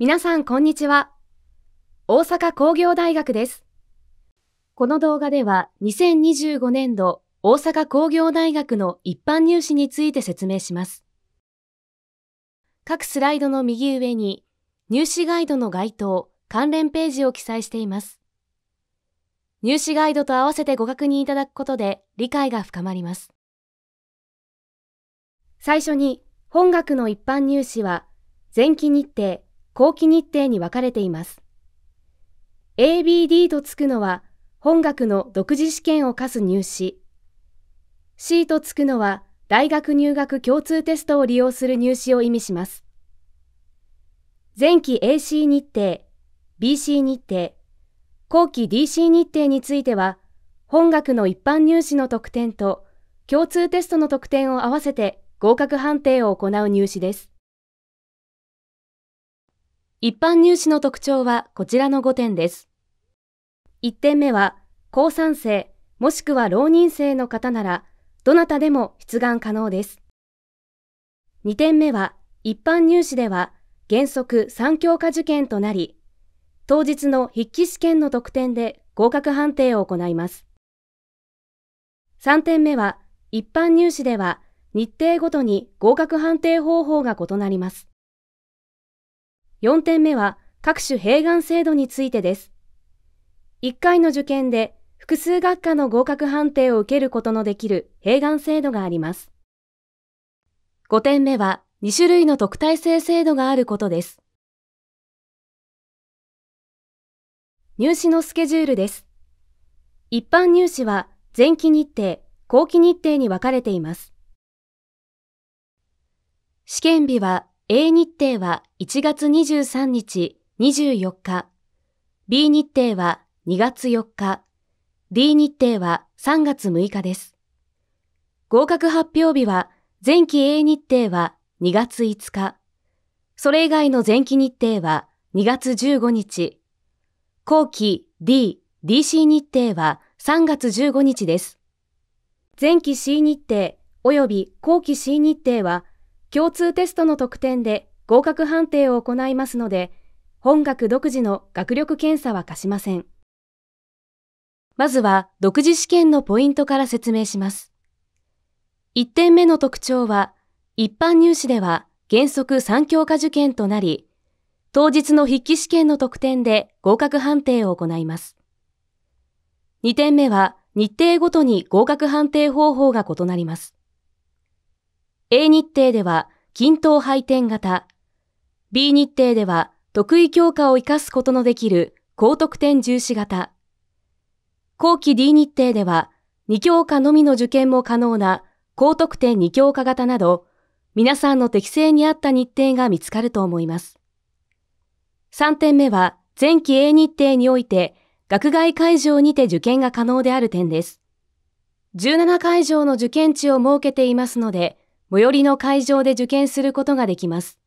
皆さん、こんにちは。大阪工業大学です。この動画では、2025年度大阪工業大学の一般入試について説明します。各スライドの右上に、入試ガイドの該当、関連ページを記載しています。入試ガイドと合わせてご確認いただくことで理解が深まります。最初に、本学の一般入試は、前期日程、後期日程に分かれています。ABD とつくのは、本学の独自試験を課す入試。C とつくのは、大学入学共通テストを利用する入試を意味します。前期 AC 日程、BC 日程、後期 DC 日程については、本学の一般入試の特典と共通テストの得点を合わせて合格判定を行う入試です。一般入試の特徴はこちらの5点です。1点目は、高3生、もしくは浪人生の方なら、どなたでも出願可能です。2点目は、一般入試では、原則3教科受験となり、当日の筆記試験の得点で合格判定を行います。3点目は、一般入試では、日程ごとに合格判定方法が異なります。4点目は各種併願制度についてです。1回の受験で複数学科の合格判定を受けることのできる併願制度があります。5点目は2種類の特待生制度があることです。入試のスケジュールです。一般入試は前期日程、後期日程に分かれています。試験日は A 日程は1月23日、24日、B 日程は2月4日、D 日程は3月6日です。合格発表日は前期 A 日程は2月5日、それ以外の前期日程は2月15日、後期 D、DC 日程は3月15日です。前期 C 日程及び後期 C 日程は共通テストの得点で合格判定を行いますので、本学独自の学力検査は課しません。まずは独自試験のポイントから説明します。1点目の特徴は、一般入試では原則3教科受験となり、当日の筆記試験の得点で合格判定を行います。2点目は日程ごとに合格判定方法が異なります。A 日程では均等配点型、B 日程では得意教科を活かすことのできる高得点重視型、後期 D 日程では2教科のみの受験も可能な高得点2教科型など、皆さんの適性に合った日程が見つかると思います。3点目は、前期 A 日程において、学外会場にて受験が可能である点です。17会場の受験地を設けていますので、最寄りの会場で受験することができます。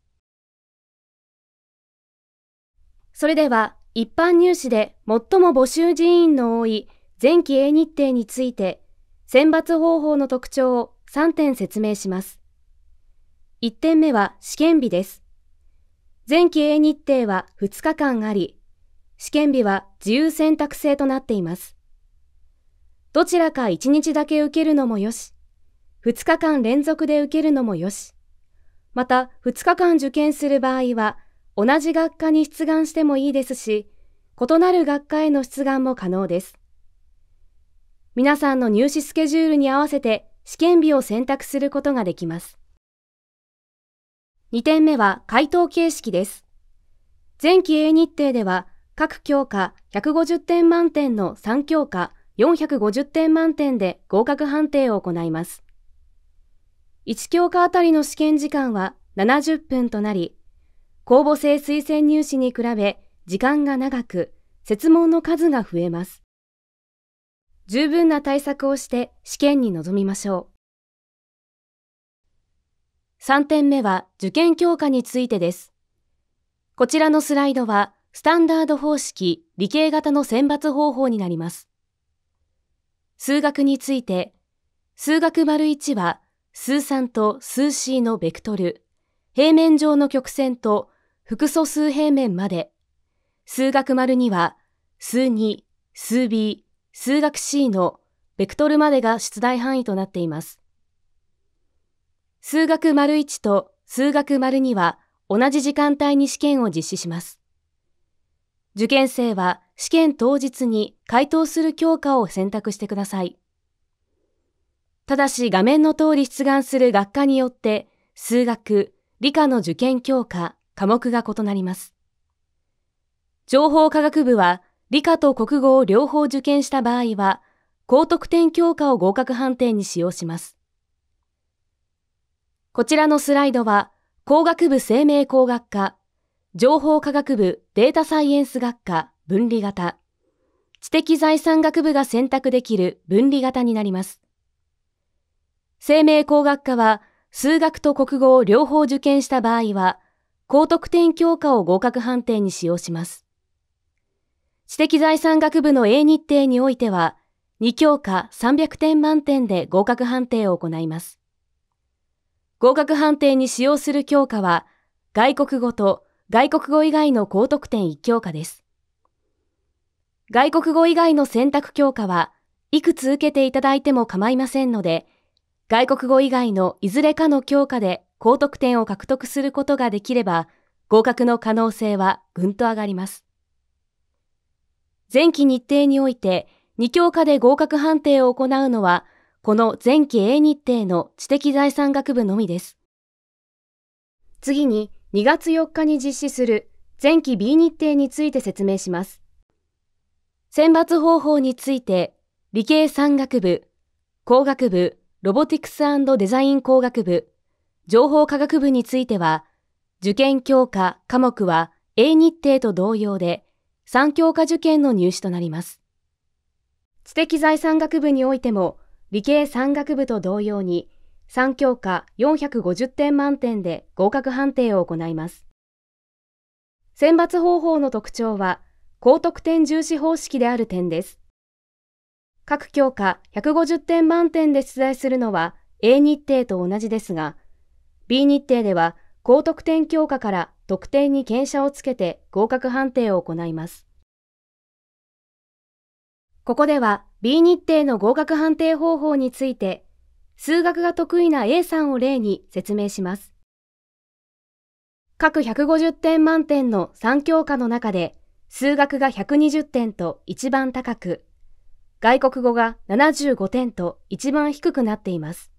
それでは、一般入試で最も募集人員の多い前期 A 日程について、選抜方法の特徴を3点説明します。1点目は試験日です。前期 A 日程は2日間あり、試験日は自由選択制となっています。どちらか1日だけ受けるのもよし、2日間連続で受けるのもよし。また、2日間受験する場合は、同じ学科に出願してもいいですし、異なる学科への出願も可能です。皆さんの入試スケジュールに合わせて試験日を選択することができます。2点目は回答形式です。前期 A 日程では各教科150点満点の3教科450点満点で合格判定を行います。1教科あたりの試験時間は70分となり、公募制推薦入試に比べ時間が長く、設問の数が増えます。十分な対策をして試験に臨みましょう。3点目は受験教科についてです。こちらのスライドは、スタンダード方式理系型の選抜方法になります。数学について、数学丸1は数3と数 C のベクトル、平面上の曲線と複素数平面まで、数学丸には数2、数 B、数学 C のベクトルまでが出題範囲となっています。数学丸1と数学丸2は同じ時間帯に試験を実施します。受験生は試験当日に回答する教科を選択してください。ただし画面の通り出願する学科によって数学、理科の受験教科、科目が異なります。情報科学部は理科と国語を両方受験した場合は、高得点教科を合格判定に使用します。こちらのスライドは、工学部生命工学科、情報科学部データサイエンス学科分離型、知的財産学部が選択できる分離型になります。生命工学科は数学と国語を両方受験した場合は、高得点教科を合格判定に使用します。知的財産学部の A 日程においては、2教科300点満点で合格判定を行います。合格判定に使用する教科は、外国語と外国語以外の高得点1教科です。外国語以外の選択教科は、いくつ受けていただいても構いませんので、外国語以外のいずれかの教科で高得点を獲得することができれば、合格の可能性はぐんと上がります。前期日程において、2教科で合格判定を行うのは、この前期 A 日程の知的財産学部のみです。次に、2月4日に実施する前期 B 日程について説明します。選抜方法について、理系産学部、工学部、ロボティクスデザイン工学部、情報科学部については、受験強化科目は A 日程と同様で、3教科受験の入試となります。知的財産学部においても、理系三学部と同様に、3教科450点満点で合格判定を行います。選抜方法の特徴は、高得点重視方式である点です。各教科150点満点で出題するのは A 日程と同じですが、B 日程では高得点教科から得点に検査をつけて合格判定を行います。ここでは B 日程の合格判定方法について、数学が得意な A さんを例に説明します。各150点満点の3教科の中で、数学が120点と一番高く、外国語が75点と一番低くなっています。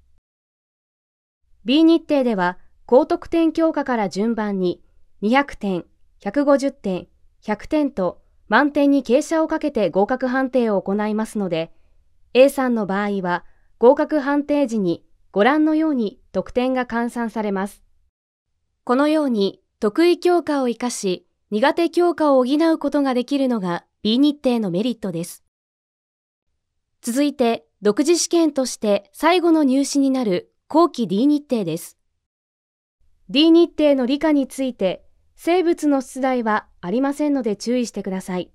B 日程では高得点強化から順番に200点、150点、100点と満点に傾斜をかけて合格判定を行いますので、A さんの場合は合格判定時にご覧のように得点が換算されます。このように得意強化を活かし苦手強化を補うことができるのが B 日程のメリットです。続いて、独自試験として最後の入試になる後期 D 日程です。D 日程の理科について、生物の出題はありませんので注意してください。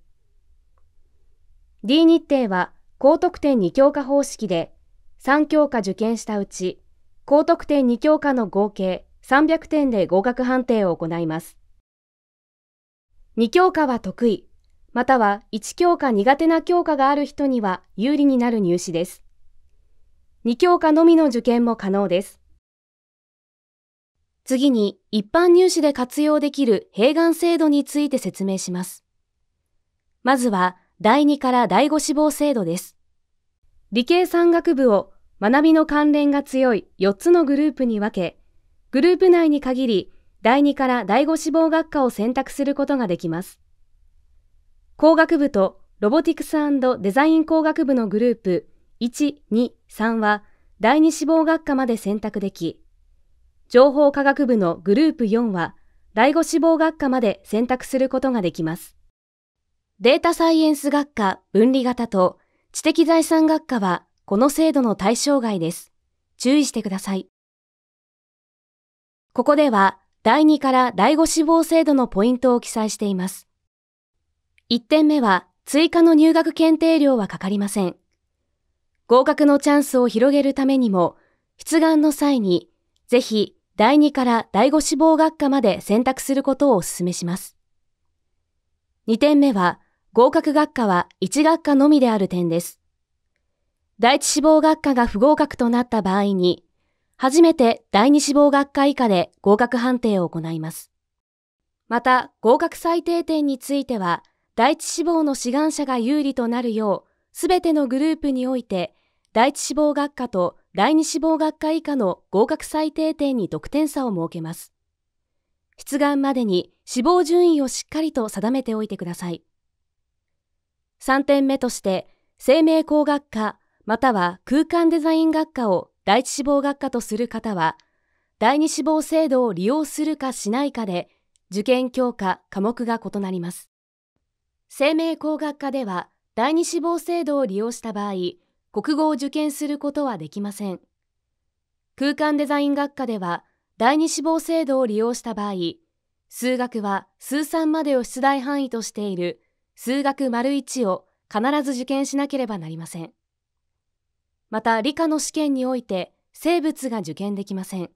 D 日程は高得点2教科方式で、3教科受験したうち、高得点2教科の合計300点で合格判定を行います。2教科は得意、または1教科苦手な教科がある人には有利になる入試です。2教科のみの受験も可能です。次に一般入試で活用できる併願制度について説明します。まずは第2から第5志望制度です。理系産学部を学びの関連が強い4つのグループに分け、グループ内に限り第2から第5志望学科を選択することができます。工学部とロボティクスデザイン工学部のグループ1、2、3は第二志望学科まで選択でき、情報科学部のグループ4は第五志望学科まで選択することができます。データサイエンス学科分離型と知的財産学科はこの制度の対象外です。注意してください。ここでは第2から第5志望制度のポイントを記載しています。1点目は追加の入学検定料はかかりません。合格のチャンスを広げるためにも、出願の際に、ぜひ第2から第5志望学科まで選択することをお勧めします。2点目は、合格学科は1学科のみである点です。第1志望学科が不合格となった場合に、初めて第2志望学科以下で合格判定を行います。また、合格最低点については、第一志望の志願者が有利となるよう、すべてのグループにおいて、第一志望学科と第二志望学科以下の合格最低点に得点差を設けます。出願までに志望順位をしっかりと定めておいてください。3点目として、生命工学科または空間デザイン学科を第一志望学科とする方は、第二志望制度を利用するかしないかで、受験教科、科目が異なります。生命工学科では第二志望制度を利用した場合国語を受験することはできません空間デザイン学科では第二志望制度を利用した場合数学は数3までを出題範囲としている数学丸1を必ず受験しなければなりませんまた理科の試験において生物が受験できません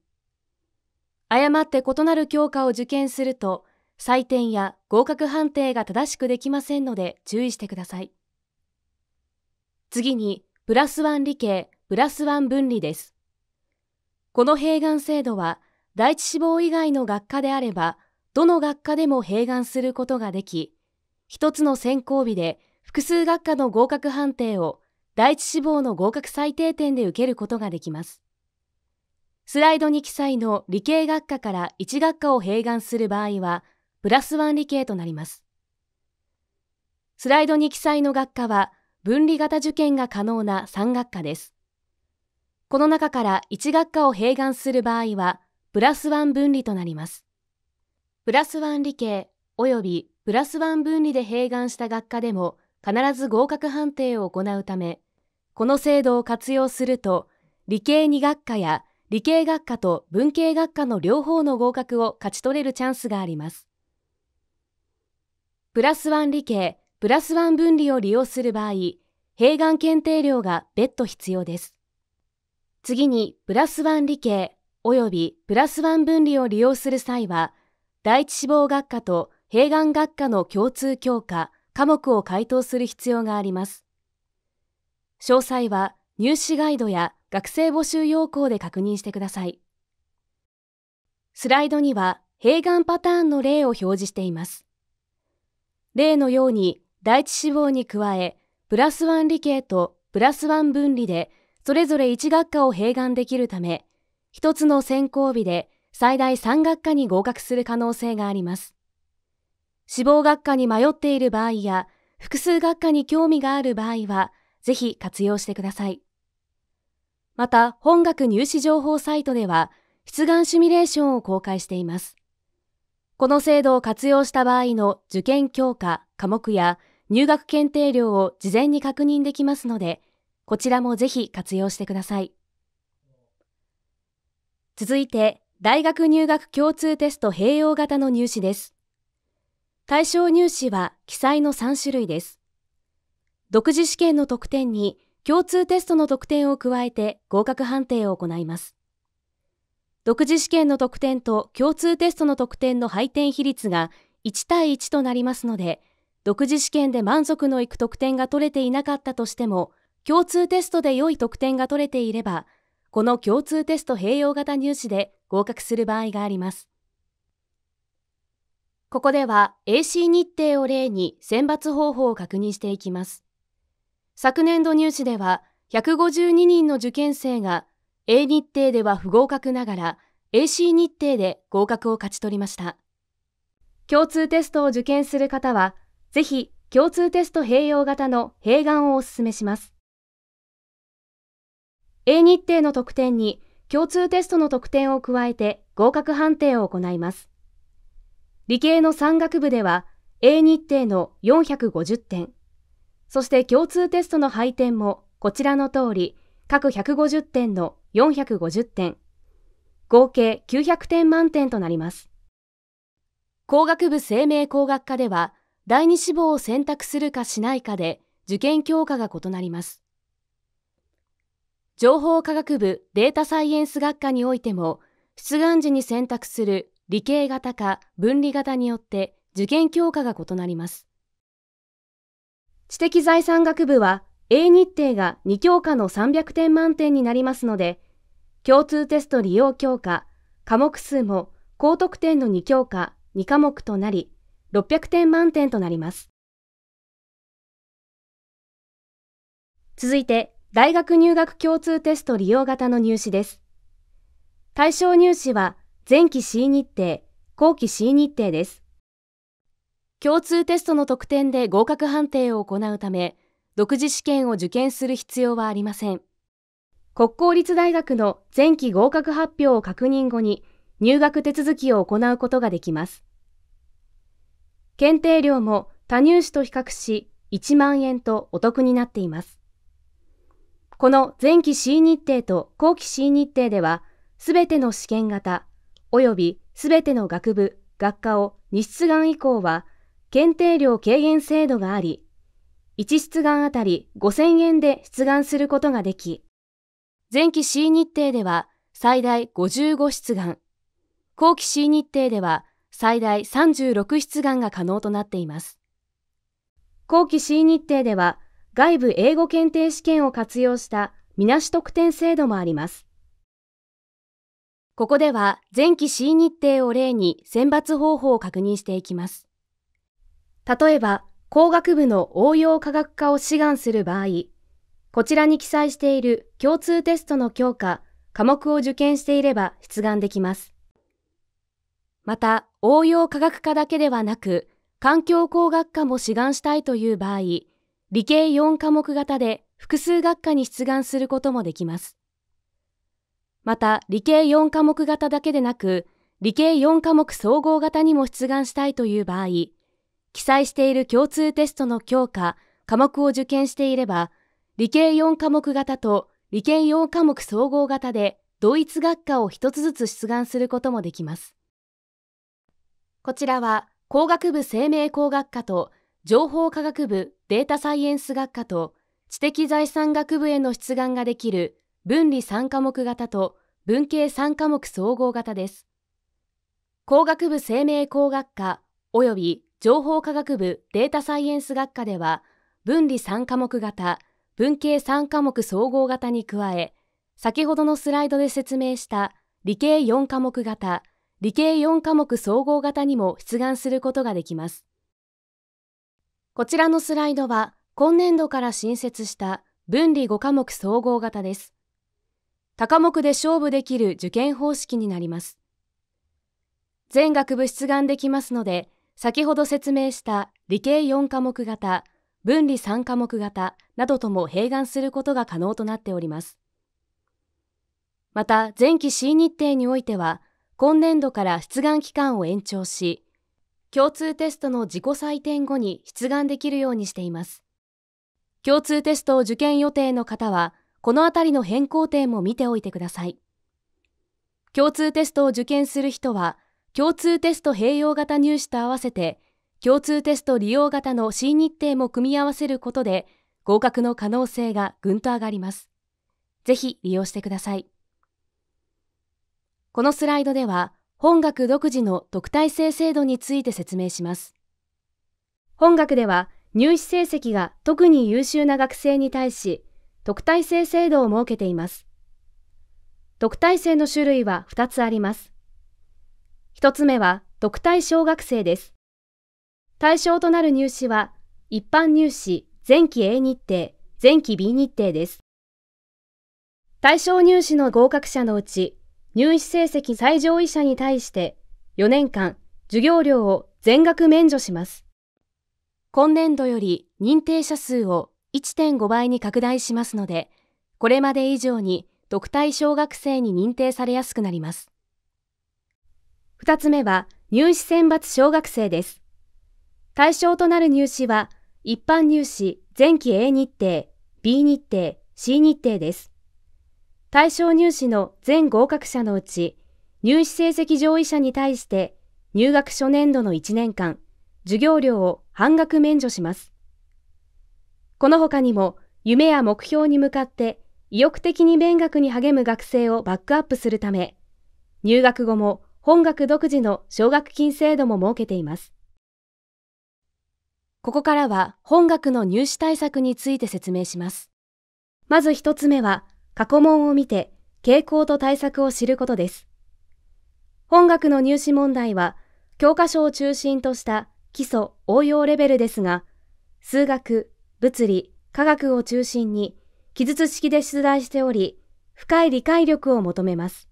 誤って異なる教科を受験すると採点や合格判定が正しくできませんので注意してください。次に、プラスワン理系、プラスワン分離です。この併願制度は、第一志望以外の学科であれば、どの学科でも併願することができ、一つの選考日で複数学科の合格判定を第一志望の合格最低点で受けることができます。スライドに記載の理系学科から1学科を併願する場合は、プラスワン理系となります。スライドに記載の学科は、分離型受験が可能な3学科です。この中から1学科を併願する場合は、プラスワン分離となります。プラスワン理系及びプラスワン分離で併願した学科でも、必ず合格判定を行うため、この制度を活用すると、理系2学科や理系学科と文系学科の両方の合格を勝ち取れるチャンスがあります。プラスワン理系、プラスワン分離を利用する場合、併願検定量が別途必要です。次に、プラスワン理系及びプラスワン分離を利用する際は、第一志望学科と併願学科の共通教科、科目を回答する必要があります。詳細は入試ガイドや学生募集要項で確認してください。スライドには、併願パターンの例を表示しています。例のように第一志望に加え、プラスワン理系とプラスワン分離で、それぞれ1学科を併願できるため、1つの選考日で最大3学科に合格する可能性があります。志望学科に迷っている場合や、複数学科に興味がある場合は、ぜひ活用してください。また、本学入試情報サイトでは、出願シミュレーションを公開しています。この制度を活用した場合の受験強化、科目や入学検定料を事前に確認できますので、こちらもぜひ活用してください。続いて、大学入学共通テスト併用型の入試です。対象入試は記載の3種類です。独自試験の得点に共通テストの得点を加えて合格判定を行います。独自試験の得点と共通テストの得点の配点比率が1対1となりますので、独自試験で満足のいく得点が取れていなかったとしても、共通テストで良い得点が取れていれば、この共通テスト併用型入試で合格する場合があります。ここでは AC 日程を例に選抜方法を確認していきます。昨年度入試では152人の受験生が A 日程では不合格ながら AC 日程で合格を勝ち取りました共通テストを受験する方はぜひ共通テスト併用型の併願をお勧めします A 日程の得点に共通テストの得点を加えて合格判定を行います理系の山岳部では A 日程の450点そして共通テストの配点もこちらの通り各150点の450点、合計900点満点となります。工学部生命工学科では、第二志望を選択するかしないかで受験強化が異なります。情報科学部データサイエンス学科においても、出願時に選択する理系型か分離型によって受験強化が異なります。知的財産学部は A 日程が2教科の300点満点になりますので、共通テスト利用教科、科目数も高得点の2教科2科目となり、600点満点となります。続いて、大学入学共通テスト利用型の入試です。対象入試は、前期 C 日程、後期 C 日程です。共通テストの得点で合格判定を行うため、独自試験を受験する必要はありません。国公立大学の前期合格発表を確認後に入学手続きを行うことができます。検定料も他入試と比較し1万円とお得になっています。この前期 C 日程と後期 C 日程では、すべての試験型、及びすべての学部、学科を日出願以降は、検定量軽減制度があり、1出願あたり5000円で出願することができ、前期 C 日程では最大55出願、後期 C 日程では最大36出願が可能となっています。後期 C 日程では外部英語検定試験を活用したみなし特典制度もあります。ここでは前期 C 日程を例に選抜方法を確認していきます。例えば、工学部の応用科学科を志願する場合、こちらに記載している共通テストの教科、科目を受験していれば出願できます。また、応用科学科だけではなく、環境工学科も志願したいという場合、理系4科目型で複数学科に出願することもできます。また、理系4科目型だけでなく、理系4科目総合型にも出願したいという場合、記載している共通テストの教科、科目を受験していれば、理系4科目型と理系4科目総合型で同一学科を一つずつ出願することもできます。こちらは工学部生命工学科と情報科学部データサイエンス学科と知的財産学部への出願ができる分離3科目型と文系3科目総合型です。工学部生命工学科及び情報科学部データサイエンス学科では分離3科目型文系3科目総合型に加え先ほどのスライドで説明した理系4科目型理系4科目総合型にも出願することができますこちらのスライドは今年度から新設した分離5科目総合型です多科目で勝負できる受験方式になります全学部出願できますので先ほど説明した理系4科目型、分離3科目型などとも併願することが可能となっております。また、前期 C 日程においては、今年度から出願期間を延長し、共通テストの自己採点後に出願できるようにしています。共通テストを受験予定の方は、このあたりの変更点も見ておいてください。共通テストを受験する人は、共通テスト併用型入試と合わせて共通テスト利用型の新日程も組み合わせることで合格の可能性がぐんと上がります。ぜひ利用してください。このスライドでは本学独自の特待生制度について説明します。本学では入試成績が特に優秀な学生に対し特待生制度を設けています。特待生の種類は2つあります。1つ目は、独体小学生です。対象となる入試は、一般入試、前期 A 日程、前期 B 日程です。対象入試の合格者のうち、入試成績最上位者に対して、4年間、授業料を全額免除します。今年度より認定者数を1.5倍に拡大しますので、これまで以上に独体小学生に認定されやすくなります。2つ目は入試選抜小学生です。対象となる入試は、一般入試前期 A 日程、B 日程、C 日程です。対象入試の全合格者のうち、入試成績上位者に対して入学初年度の1年間、授業料を半額免除します。この他にも、夢や目標に向かって意欲的に勉学に励む学生をバックアップするため、入学後も本学独自の奨学金制度も設けています。ここからは本学の入試対策について説明します。まず一つ目は、過去問を見て傾向と対策を知ることです。本学の入試問題は、教科書を中心とした基礎応用レベルですが、数学、物理、科学を中心に記述式で出題しており、深い理解力を求めます。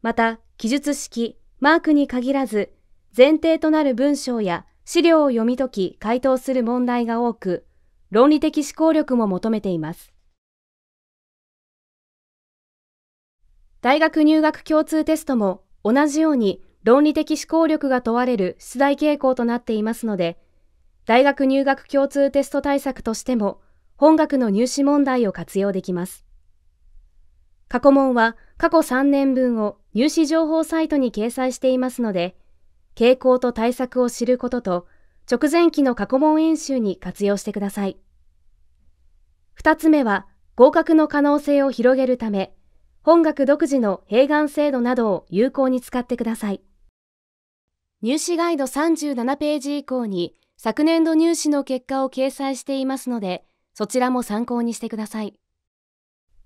また、記述式、マークに限らず、前提となる文章や資料を読み解き回答する問題が多く、論理的思考力も求めています。大学入学共通テストも同じように論理的思考力が問われる出題傾向となっていますので、大学入学共通テスト対策としても、本学の入試問題を活用できます。過去問は過去3年分を融資情報サイトに掲載していますので、傾向と対策を知ることと、直前期の過去問演習に活用してください。二つ目は、合格の可能性を広げるため、本学独自の併願制度などを有効に使ってください。入試ガイド37ページ以降に、昨年度入試の結果を掲載していますので、そちらも参考にしてください。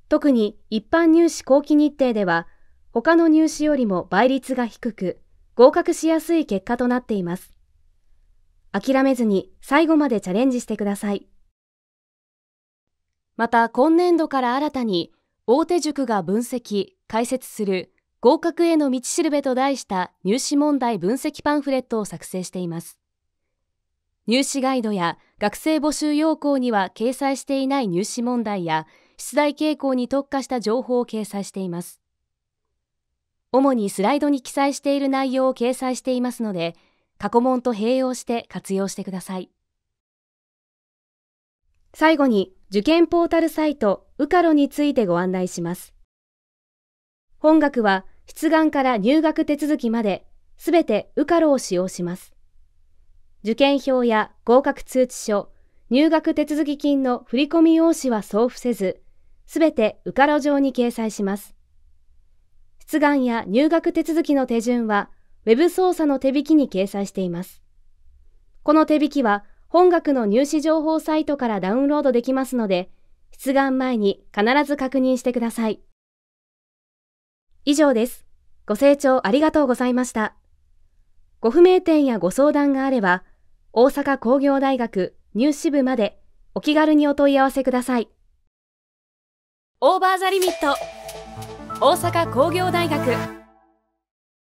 特に一般入試後期日程では、他の入試よりも倍率が低く、合格しやすい結果となっています。諦めずに最後までチャレンジしてください。また、今年度から新たに、大手塾が分析・解説する合格への道しるべと題した入試問題分析パンフレットを作成しています。入試ガイドや学生募集要項には掲載していない入試問題や出題傾向に特化した情報を掲載しています。主にスライドに記載している内容を掲載していますので、過去問と併用して活用してください。最後に、受験ポータルサイト、ウカロについてご案内します。本学は、出願から入学手続きまで、すべてウカロを使用します。受験票や合格通知書、入学手続き金の振込用紙は送付せず、すべてウカロ上に掲載します。出願や入学手続きの手順は Web 操作の手引きに掲載しています。この手引きは本学の入試情報サイトからダウンロードできますので、出願前に必ず確認してください。以上です。ご清聴ありがとうございました。ご不明点やご相談があれば、大阪工業大学入試部までお気軽にお問い合わせください。オーバーザリミット大阪工業大学